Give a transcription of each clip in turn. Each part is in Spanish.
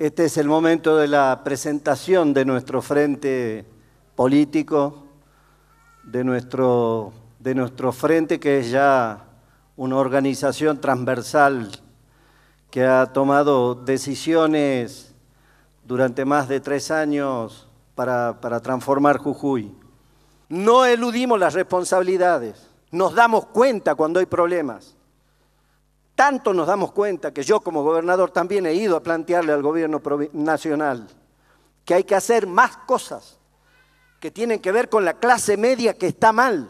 Este es el momento de la presentación de nuestro frente político, de nuestro, frente que es ya una organización transversal que ha tomado decisiones durante más de tres años para transformar Jujuy. No eludimos las responsabilidades, nos damos cuenta cuando hay problemas tanto nos damos cuenta que yo como gobernador también he ido a plantearle al gobierno nacional que hay que hacer más cosas que tienen que ver con la clase media que está mal.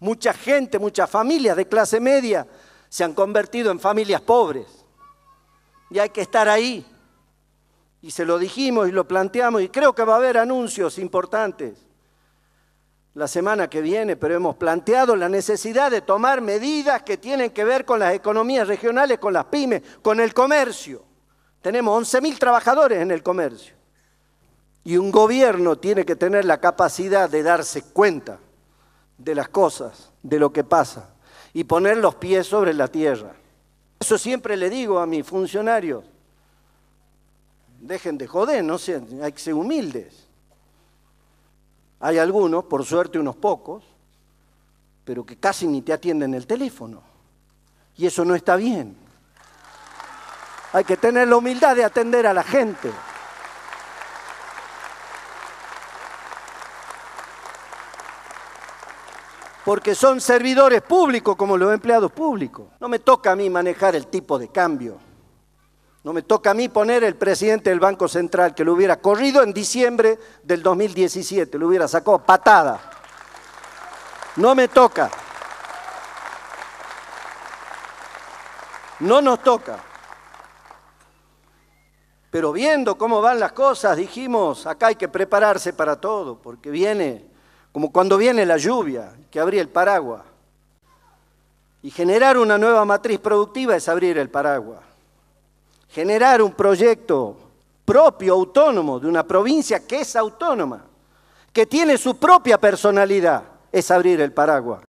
Mucha gente, muchas familias de clase media se han convertido en familias pobres. Y hay que estar ahí. Y se lo dijimos y lo planteamos y creo que va a haber anuncios importantes la semana que viene, pero hemos planteado la necesidad de tomar medidas que tienen que ver con las economías regionales, con las pymes, con el comercio. Tenemos 11.000 trabajadores en el comercio. Y un gobierno tiene que tener la capacidad de darse cuenta de las cosas, de lo que pasa, y poner los pies sobre la tierra. Eso siempre le digo a mis funcionarios. Dejen de joder, no sean, hay que ser humildes. Hay algunos, por suerte unos pocos, pero que casi ni te atienden el teléfono. Y eso no está bien. Hay que tener la humildad de atender a la gente. Porque son servidores públicos como los empleados públicos. No me toca a mí manejar el tipo de cambio. No me toca a mí poner el presidente del Banco Central, que lo hubiera corrido en diciembre del 2017, lo hubiera sacado patada. No me toca. No nos toca. Pero viendo cómo van las cosas, dijimos, acá hay que prepararse para todo, porque viene, como cuando viene la lluvia, que abría el paraguas. Y generar una nueva matriz productiva es abrir el paraguas generar un proyecto propio, autónomo, de una provincia que es autónoma, que tiene su propia personalidad, es abrir el paraguas.